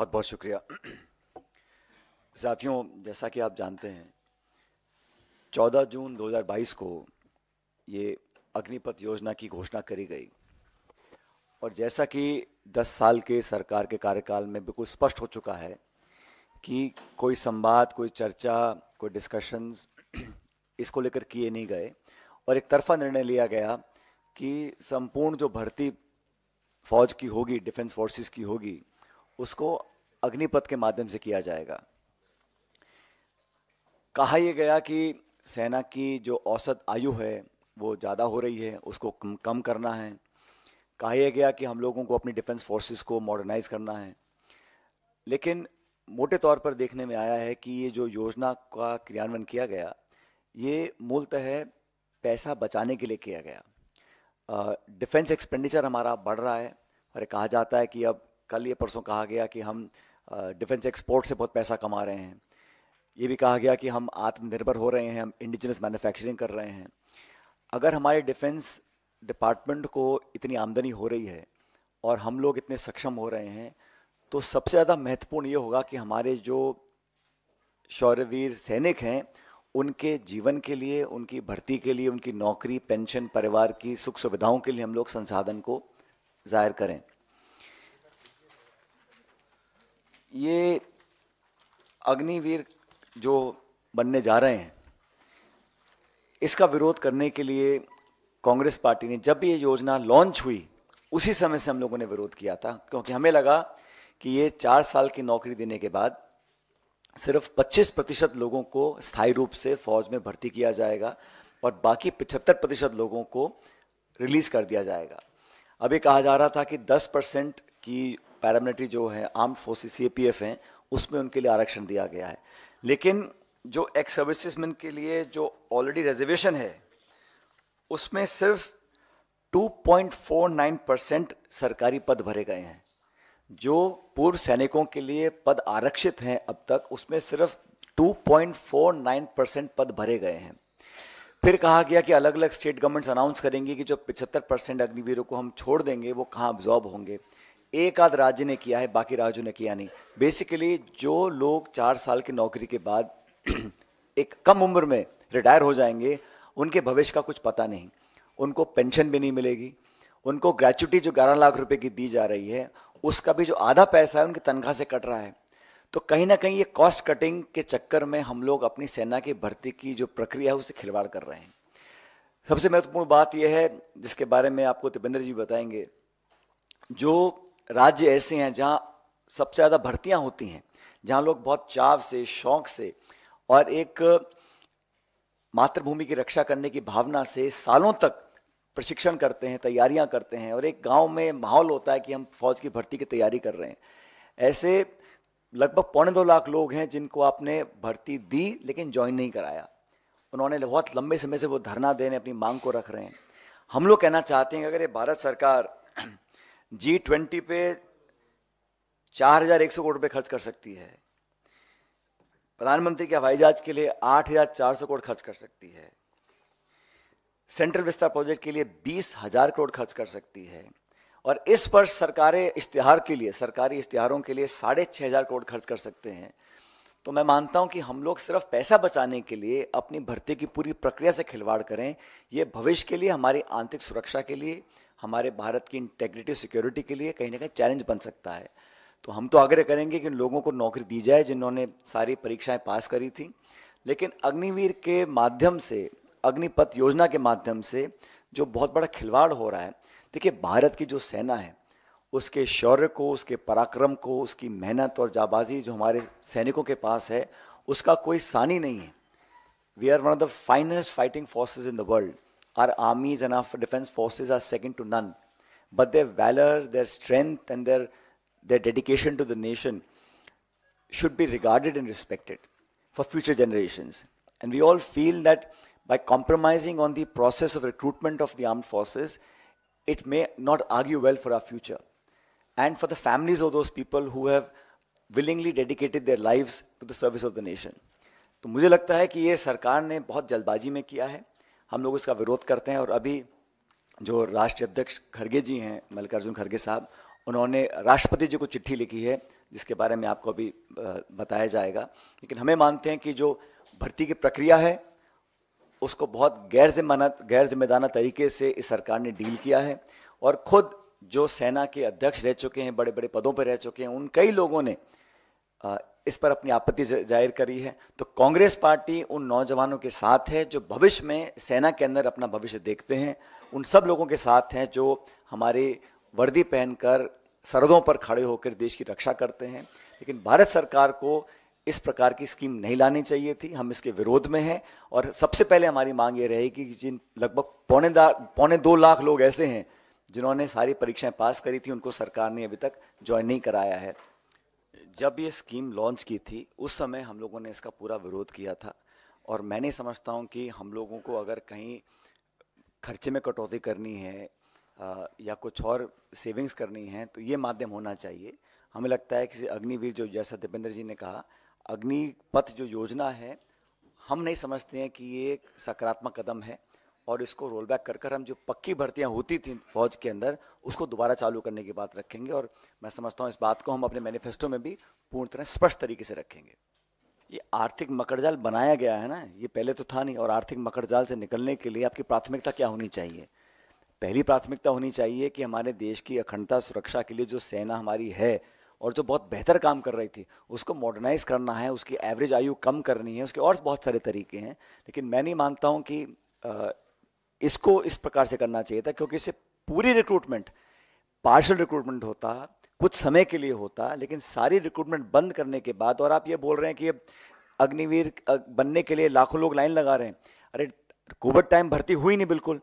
बहुत बहुत शुक्रिया साथियों जैसा कि आप जानते हैं 14 जून 2022 को ये अग्निपथ योजना की घोषणा करी गई और जैसा कि 10 साल के सरकार के कार्यकाल में बिल्कुल स्पष्ट हो चुका है कि कोई संवाद कोई चर्चा कोई डिस्कशंस इसको लेकर किए नहीं गए और एक तरफा निर्णय लिया गया कि संपूर्ण जो भर्ती फौज की होगी डिफेंस फोर्सेस की होगी उसको अग्निपथ के माध्यम से किया जाएगा कहा यह गया कि सेना की जो औसत आयु है वो ज़्यादा हो रही है उसको कम कम करना है कहा यह गया कि हम लोगों को अपनी डिफेंस फोर्सेस को मॉडर्नाइज करना है लेकिन मोटे तौर पर देखने में आया है कि ये जो योजना का क्रियान्वयन किया गया ये मूलतः पैसा बचाने के लिए किया गया डिफेंस एक्सपेंडिचर हमारा बढ़ रहा है और कहा जाता है कि अब कल ये परसों कहा गया कि हम डिफेंस एक्सपोर्ट से बहुत पैसा कमा रहे हैं ये भी कहा गया कि हम आत्मनिर्भर हो रहे हैं हम इंडिजिनस मैन्युफैक्चरिंग कर रहे हैं अगर हमारे डिफेंस डिपार्टमेंट को इतनी आमदनी हो रही है और हम लोग इतने सक्षम हो रहे हैं तो सबसे ज़्यादा महत्वपूर्ण ये होगा कि हमारे जो शौर्यवीर सैनिक हैं उनके जीवन के लिए उनकी भर्ती के लिए उनकी नौकरी पेंशन परिवार की सुख सुविधाओं के लिए हम लोग संसाधन को जाहिर करें ये अग्निवीर जो बनने जा रहे हैं इसका विरोध करने के लिए कांग्रेस पार्टी ने जब भी ये योजना लॉन्च हुई उसी समय से हम लोगों ने विरोध किया था क्योंकि हमें लगा कि ये चार साल की नौकरी देने के बाद सिर्फ 25 प्रतिशत लोगों को स्थायी रूप से फौज में भर्ती किया जाएगा और बाकी 75 प्रतिशत लोगों को रिलीज कर दिया जाएगा अभी कहा जा रहा था कि 10 परसेंट की पैरामिलिट्री जो है आर्म फोर्सेस सी पी हैं उसमें उनके लिए आरक्षण दिया गया है लेकिन जो एक्स सर्विसमैन के लिए जो ऑलरेडी रिजर्वेशन है उसमें सिर्फ 2.49 परसेंट सरकारी पद भरे गए हैं जो पूर्व सैनिकों के लिए पद आरक्षित हैं अब तक उसमें सिर्फ 2.49 परसेंट पद भरे गए हैं फिर कहा गया कि अलग अलग स्टेट गवर्नमेंट्स अनाउंस करेंगी कि जो 75 परसेंट अग्निवीरों को हम छोड़ देंगे वो कहाँ ऑब्जॉर्ब होंगे एक आध राज्य ने किया है बाकी राज्यों ने किया नहीं बेसिकली जो लोग चार साल की नौकरी के बाद एक कम उम्र में रिटायर हो जाएंगे उनके भविष्य का कुछ पता नहीं उनको पेंशन भी नहीं मिलेगी उनको ग्रेचुटी जो ग्यारह लाख रुपए की दी जा रही है उसका भी जो आधा पैसा है उनकी तनख्वाह से कट रहा है तो कहीं ना कहीं ये कॉस्ट कटिंग के चक्कर में हम लोग अपनी सेना की भर्ती की जो प्रक्रिया है उससे खिलवाड़ कर रहे हैं सबसे महत्वपूर्ण बात यह है जिसके बारे में आपको तिपेंद्र जी बताएंगे जो राज्य ऐसे हैं जहाँ सबसे ज़्यादा भर्तियाँ होती हैं जहाँ लोग बहुत चाव से शौक से और एक मातृभूमि की रक्षा करने की भावना से सालों तक प्रशिक्षण करते हैं तैयारियां करते हैं और एक गांव में माहौल होता है कि हम फौज की भर्ती की तैयारी कर रहे हैं ऐसे लगभग पौने दो लाख लोग हैं जिनको आपने भर्ती दी लेकिन ज्वाइन नहीं कराया उन्होंने बहुत लंबे समय से वो धरना देने अपनी मांग को रख रहे हैं हम लोग कहना चाहते हैं कि अगर ये भारत सरकार जी ट्वेंटी पे चार हजार एक सौ करोड़ रुपये खर्च कर सकती है प्रधानमंत्री के हवाई जहाज के लिए आठ हजार चार सौ करोड़ खर्च कर सकती है सेंट्रल विस्तार प्रोजेक्ट के लिए बीस हजार करोड़ खर्च कर सकती है और इस वर्ष सरकारें इश्तिहार के लिए सरकारी इश्तिहारों के लिए साढ़े छः हज़ार करोड़ खर्च कर सकते हैं तो मैं मानता हूं कि हम लोग सिर्फ पैसा बचाने के लिए अपनी भर्ती की पूरी प्रक्रिया से खिलवाड़ करें ये भविष्य के लिए हमारी आंतरिक सुरक्षा के लिए हमारे भारत की इंटेग्रिटी सिक्योरिटी के लिए कहीं ना कहीं चैलेंज बन सकता है तो हम तो आग्रह करेंगे कि लोगों को नौकरी दी जाए जिन्होंने सारी परीक्षाएं पास करी थी लेकिन अग्निवीर के माध्यम से अग्निपथ योजना के माध्यम से जो बहुत बड़ा खिलवाड़ हो रहा है देखिए भारत की जो सेना है उसके शौर्य को उसके पराक्रम को उसकी मेहनत और जाबाजी जो हमारे सैनिकों के पास है उसका कोई सानी नहीं है we are one of the finest fighting forces in the world our armies and our defense forces are second to none. But their valor, their strength, and their, their dedication to the nation should be regarded and respected for future generations. And we all feel that by compromising on the process of recruitment of the armed forces, it may not argue well for our future. And for the families of those people who have willingly dedicated their lives to the service of the nation. तो मुझे लगता है कि ये सरकार ने बहुत जल्दबाजी में किया है हम लोग इसका विरोध करते हैं और अभी जो राष्ट्रीय अध्यक्ष खरगे जी हैं मल्लिकार्जुन खरगे साहब उन्होंने राष्ट्रपति जी को चिट्ठी लिखी है जिसके बारे में आपको अभी बताया जाएगा लेकिन हमें मानते हैं कि जो भर्ती की प्रक्रिया है उसको बहुत गैर जिम्माना गैर जिम्मेदाना तरीके से इस सरकार ने डील किया है और ख़ुद जो सेना के अध्यक्ष रह चुके हैं बड़े बड़े पदों पर रह चुके हैं उन कई लोगों ने इस पर अपनी आपत्ति जाहिर करी है तो कांग्रेस पार्टी उन नौजवानों के साथ है जो भविष्य में सेना के अंदर अपना भविष्य देखते हैं उन सब लोगों के साथ हैं जो हमारी वर्दी पहनकर सरदों पर खड़े होकर देश की रक्षा करते हैं लेकिन भारत सरकार को इस प्रकार की स्कीम नहीं लानी चाहिए थी हम इसके विरोध में हैं और सबसे पहले हमारी मांग ये रहेगी कि जिन लगभग पौने पौने दो लाख लोग ऐसे हैं जिन्होंने सारी परीक्षाएं पास करी थी उनको सरकार ने अभी तक ज्वाइन नहीं कराया है जब ये स्कीम लॉन्च की थी उस समय हम लोगों ने इसका पूरा विरोध किया था और मैं नहीं समझता हूँ कि हम लोगों को अगर कहीं खर्चे में कटौती करनी है आ, या कुछ और सेविंग्स करनी है तो ये माध्यम होना चाहिए हमें लगता है कि अग्निवीर जो जैसा दीपेंद्र जी ने कहा अग्निपथ जो योजना है हम नहीं समझते हैं कि ये एक सकारात्मक कदम है और इसको रोल बैक कर कर हम जो पक्की भर्तियां होती थी फौज के अंदर उसको दोबारा चालू करने की बात रखेंगे और मैं समझता हूँ इस बात को हम अपने मैनिफेस्टो में भी पूर्ण तरह स्पष्ट तरीके से रखेंगे ये आर्थिक मकड़जाल बनाया गया है ना ये पहले तो था नहीं और आर्थिक मकड़जाल से निकलने के लिए आपकी प्राथमिकता क्या होनी चाहिए पहली प्राथमिकता होनी चाहिए कि हमारे देश की अखंडता सुरक्षा के लिए जो सेना हमारी है और जो बहुत बेहतर काम कर रही थी उसको मॉडर्नाइज करना है उसकी एवरेज आयु कम करनी है उसके और बहुत सारे तरीके हैं लेकिन मैं नहीं मानता हूँ कि इसको इस प्रकार से करना चाहिए था क्योंकि इससे पूरी रिक्रूटमेंट पार्शल रिक्रूटमेंट होता कुछ समय के लिए होता लेकिन सारी रिक्रूटमेंट बंद करने के बाद और आप ये बोल रहे हैं कि अग्निवीर बनने के लिए लाखों लोग लाइन लगा रहे हैं अरे कोविड टाइम भर्ती हुई नहीं बिल्कुल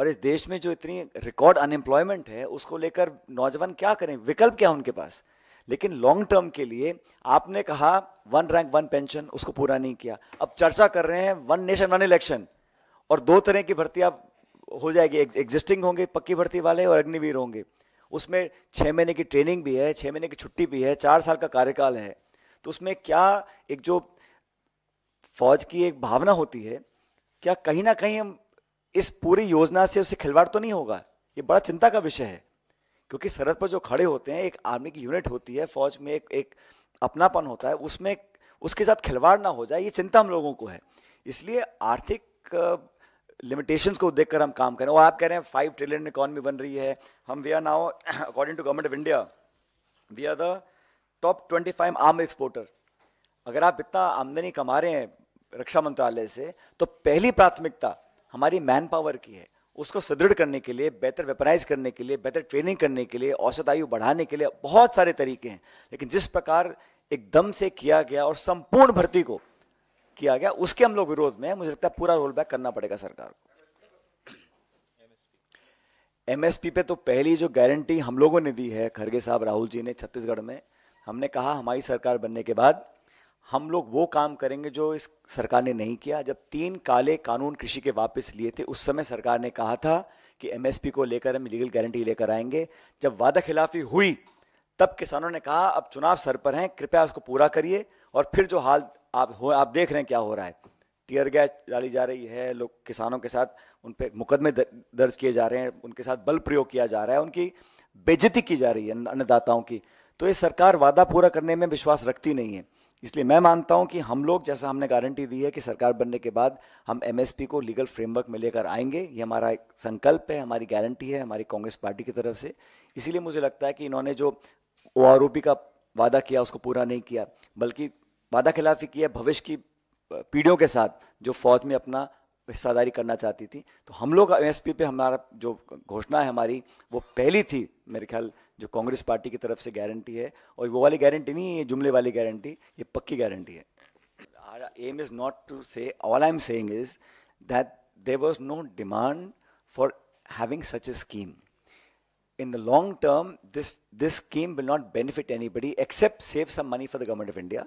और इस देश में जो इतनी रिकॉर्ड अनएम्प्लॉयमेंट है उसको लेकर नौजवान क्या करें विकल्प क्या उनके पास लेकिन लॉन्ग टर्म के लिए आपने कहा वन रैंक वन पेंशन उसको पूरा नहीं किया अब चर्चा कर रहे हैं वन नेशन वन इलेक्शन और दो तरह की आप हो जाएगी एग्जिस्टिंग होंगे पक्की भर्ती वाले और अग्निवीर होंगे उसमें छः महीने की ट्रेनिंग भी है छः महीने की छुट्टी भी है चार साल का कार्यकाल है तो उसमें क्या एक जो फौज की एक भावना होती है क्या कहीं ना कहीं हम इस पूरी योजना से उससे खिलवाड़ तो नहीं होगा ये बड़ा चिंता का विषय है क्योंकि सरहद पर जो खड़े होते हैं एक आर्मी की यूनिट होती है फौज में एक एक अपनापन होता है उसमें उसके साथ खिलवाड़ ना हो जाए ये चिंता हम लोगों को है इसलिए आर्थिक लिमिटेशंस को देखकर हम काम करें और आप कह रहे हैं फाइव ट्रिलियन इकॉनमी बन रही है हम we are now according to government of India we are the top twenty five arm exporter अगर आप इतना आमदनी कमा रहे हैं रक्षा मंत्रालय से तो पहली प्राथमिकता हमारी मैन पावर की है उसको सुदृढ़ करने के लिए बेहतर वेपनाइज करने के लिए बेहतर ट्रेनिंग करने के लिए औसत आयु बढ़ाने के लिए बहुत सारे तरीके हैं लेकिन जिस प्रकार एकदम से किया गया और संपूर्ण भर्ती को किया गया उसके हम लोग विरोध में मुझे लगता है पूरा रोल बैक करना पड़ेगा सरकार को एमएसपी पे तो पहली जो गारंटी हम लोगों ने दी है खरगे साहब राहुल जी ने छत्तीसगढ़ में हमने कहा हमारी सरकार बनने के बाद हम लोग वो काम करेंगे जो इस सरकार ने नहीं किया जब तीन काले कानून कृषि के वापस लिए थे उस समय सरकार ने कहा था कि एमएसपी को लेकर हम लीगल गारंटी लेकर आएंगे जब वादा खिलाफी हुई तब किसानों ने कहा अब चुनाव सर पर हैं कृपया उसको पूरा करिए और फिर जो हाल आप हो आप देख रहे हैं क्या हो रहा है टीयर गैस डाली जा रही है लोग किसानों के साथ उन पर मुकदमे दर्ज किए जा रहे हैं उनके साथ बल प्रयोग किया जा रहा है उनकी बेजती की जा रही है अन्नदाताओं की तो ये सरकार वादा पूरा करने में विश्वास रखती नहीं है इसलिए मैं मानता हूं कि हम लोग जैसा हमने गारंटी दी है कि सरकार बनने के बाद हम एमएसपी को लीगल फ्रेमवर्क में लेकर आएंगे ये हमारा एक संकल्प है हमारी गारंटी है हमारी कांग्रेस पार्टी की तरफ से इसीलिए मुझे लगता है कि इन्होंने जो ओ का वादा किया उसको पूरा नहीं किया बल्कि वादा खिलाफी की है भविष्य की पीढ़ियों के साथ जो फौज में अपना हिस्सादारी करना चाहती थी तो हम लोग एम पे हमारा जो घोषणा है हमारी वो पहली थी मेरे ख्याल जो कांग्रेस पार्टी की तरफ से गारंटी है और वो वाली गारंटी नहीं ये जुमले वाली गारंटी ये पक्की गारंटी है R M is not to say all I am saying is that there was no demand for such a scheme in the long term this this scheme will not benefit एनी बडी except save some money for the government of India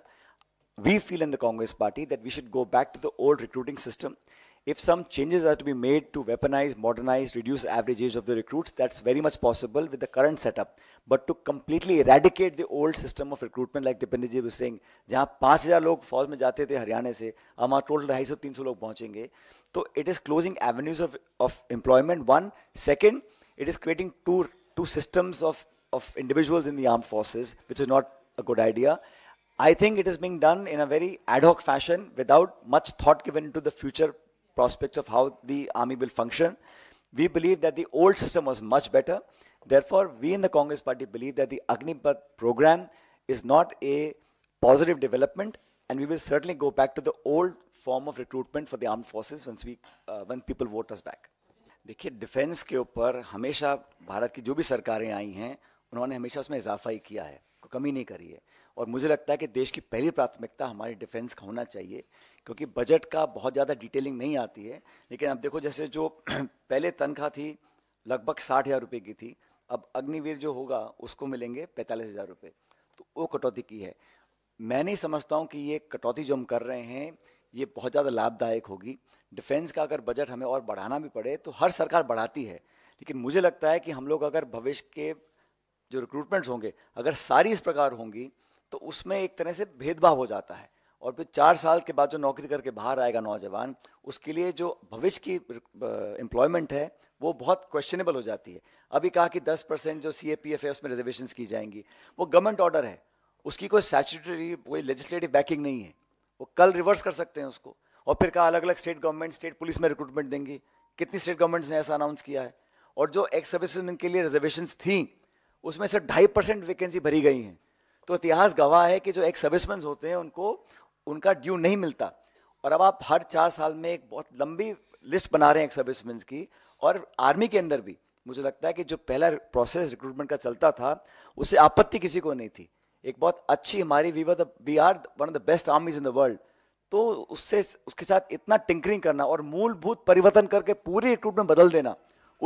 we feel in the Congress party that we should go back to the old recruiting system. If some changes are to be made to weaponize, modernize, reduce average age of the recruits, that's very much possible with the current setup. But to completely eradicate the old system of recruitment, like Dipendi was saying, जहाँ 5000 लोग फौज में जाते थे हरियाणा से, हम वहाँ total 250-300 लोग पहुँचेंगे, तो it is closing avenues of of employment. One, second, it is creating two two systems of of individuals in the armed forces, which is not a good idea. I think it is being done in a very ad hoc fashion without much thought given to the future prospects of how the army will function. We believe that the old system was much better. Therefore, we in the Congress party believe that the Agnipath program is not a positive development and we will certainly go back to the old form of recruitment for the armed forces once we uh, when people vote us back. देखिए defence के ऊपर हमेशा भारत की जो भी सरकारें आई हैं उन्होंने हमेशा उसमें इजाफा ही किया है कमी नहीं करी है और मुझे लगता है कि देश की पहली प्राथमिकता हमारी डिफेंस का होना चाहिए क्योंकि बजट का बहुत ज़्यादा डिटेलिंग नहीं आती है लेकिन अब देखो जैसे जो पहले तनख्वाह थी लगभग साठ हज़ार रुपये की थी अब अग्निवीर जो होगा उसको मिलेंगे पैंतालीस हज़ार रुपये तो वो कटौती की है मैं नहीं समझता हूँ कि ये कटौती जो हम कर रहे हैं ये बहुत ज़्यादा लाभदायक होगी डिफेंस का अगर बजट हमें और बढ़ाना भी पड़े तो हर सरकार बढ़ाती है लेकिन मुझे लगता है कि हम लोग अगर भविष्य के जो रिक्रूटमेंट्स होंगे अगर सारी इस प्रकार होंगी तो उसमें एक तरह से भेदभाव हो जाता है और फिर चार साल के बाद जो नौकरी करके बाहर आएगा नौजवान उसके लिए जो भविष्य की एम्प्लॉयमेंट है वो बहुत क्वेश्चनेबल हो जाती है अभी कहा कि 10 परसेंट जो सी ए पी एफ है उसमें रिजर्वेशन की जाएंगी वो गवर्नमेंट ऑर्डर है उसकी कोई स्टैचूटरी कोई लेजिस्लेटिव बैकिंग नहीं है वो कल रिवर्स कर सकते हैं उसको और फिर कहा अलग अलग स्टेट गवर्नमेंट स्टेट पुलिस में रिक्रूटमेंट देंगी कितनी स्टेट गवर्नमेंट्स ने ऐसा अनाउंस किया है और जो एक्स सर्विसमैन के लिए रिजर्वेशन थी उसमें से ढाई परसेंट वैकेंसी भरी गई हैं तो इतिहास गवाह है कि जो एक सर्विसमैन होते हैं उनको उनका ड्यू नहीं मिलता और अब आप हर चार साल में एक बहुत लंबी लिस्ट बना रहे हैं एक सर्विसमैन की और आर्मी के अंदर भी मुझे लगता है कि जो पहला प्रोसेस रिक्रूटमेंट का चलता था उससे आपत्ति किसी को नहीं थी एक बहुत अच्छी हमारी we we are one of the best armies in the world तो उससे उसके साथ इतना टिंकरिंग करना और मूलभूत परिवर्तन करके पूरी रिक्रूटमेंट बदल देना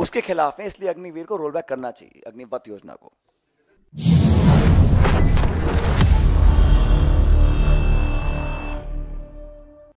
उसके खिलाफ है इसलिए अग्निवीर को रोल बैक करना चाहिए अग्निपथ योजना को